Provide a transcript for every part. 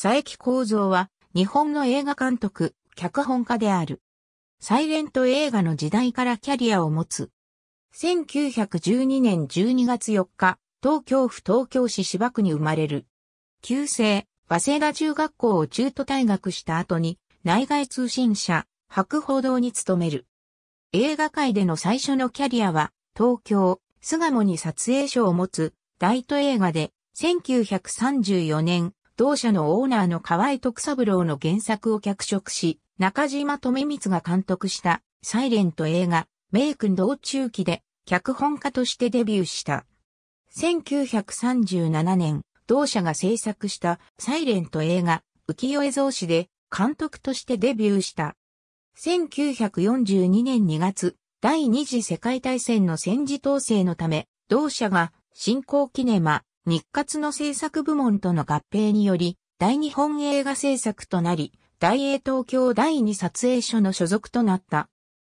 佐伯構造は日本の映画監督、脚本家である。サイレント映画の時代からキャリアを持つ。1912年12月4日、東京府東京市芝区に生まれる。旧姓、早稲田中学校を中途退学した後に、内外通信社、博報堂に勤める。映画界での最初のキャリアは、東京、巣鴨に撮影所を持つ、大都映画で、1934年、同社のオーナーの河合徳三郎の原作を脚色し、中島富光が監督したサイレント映画、メイ君道中期で脚本家としてデビューした。1937年、同社が制作したサイレント映画、浮世絵造紙で監督としてデビューした。1942年2月、第二次世界大戦の戦時統制のため、同社が新興キネマ、日活の制作部門との合併により、大日本映画制作となり、大英東京第二撮影所の所属となった。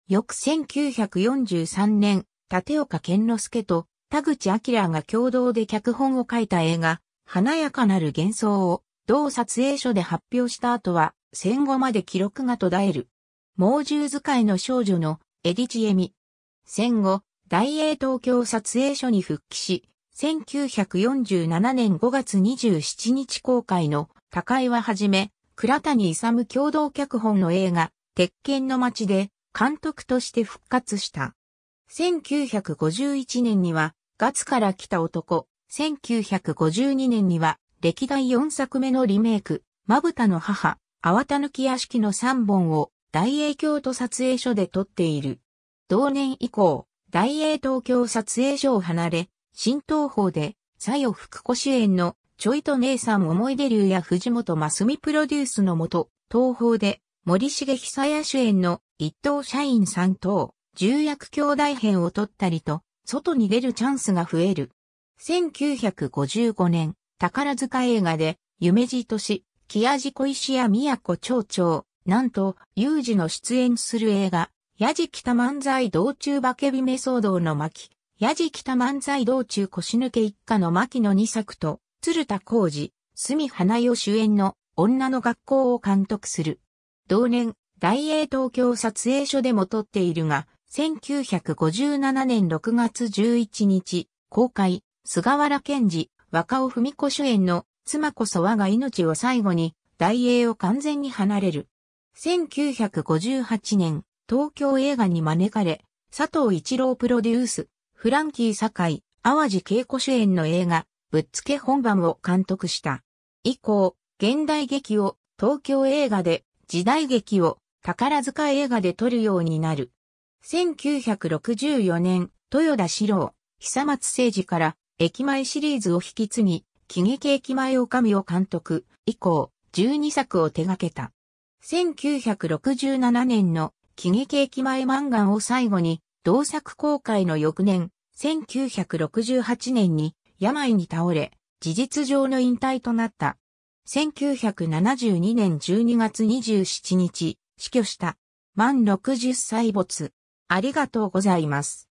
翌1943年、立岡健之介と田口明が共同で脚本を書いた映画、華やかなる幻想を同撮影所で発表した後は、戦後まで記録が途絶える。猛獣使いの少女のエディチエミ。戦後、大英東京撮影所に復帰し、1947年5月27日公開の高岩はじめ、倉谷勇共同脚本の映画、鉄拳の街で監督として復活した。1951年には、ガツから来た男、1952年には、歴代4作目のリメイク、まぶたの母、わたぬき屋敷の3本を大英京都撮影所で撮っている。同年以降、大英東京撮影所を離れ、新東宝で、左与福子主演の、ちょいと姉さん思い出流や藤本真澄プロデュースのもと、東宝で、森重久也主演の、一等社員ん等、重役兄弟編を撮ったりと、外に出るチャンスが増える。1955年、宝塚映画で、夢地都市、木屋地小石屋宮古町長、なんと、有事の出演する映画、やじきた漫才道中化けびめ騒動の巻、やじきた漫才道中腰抜け一家の牧野二作と、鶴田浩二、隅花代主演の女の学校を監督する。同年、大英東京撮影所でも撮っているが、1957年6月11日、公開、菅原健治、若尾文子主演の、妻こそ我が命を最後に、大英を完全に離れる。1958年、東京映画に招かれ、佐藤一郎プロデュース、フランキー堺、淡路恵子主演の映画、ぶっつけ本番を監督した。以降、現代劇を東京映画で、時代劇を宝塚映画で撮るようになる。1964年、豊田史郎、久松誠二から駅前シリーズを引き継ぎ、喜劇駅前女将を監督、以降、12作を手掛けた。1967年の喜劇駅前漫画を最後に、同作公開の翌年、1968年に病に倒れ、事実上の引退となった。1972年12月27日、死去した。満60歳没。ありがとうございます。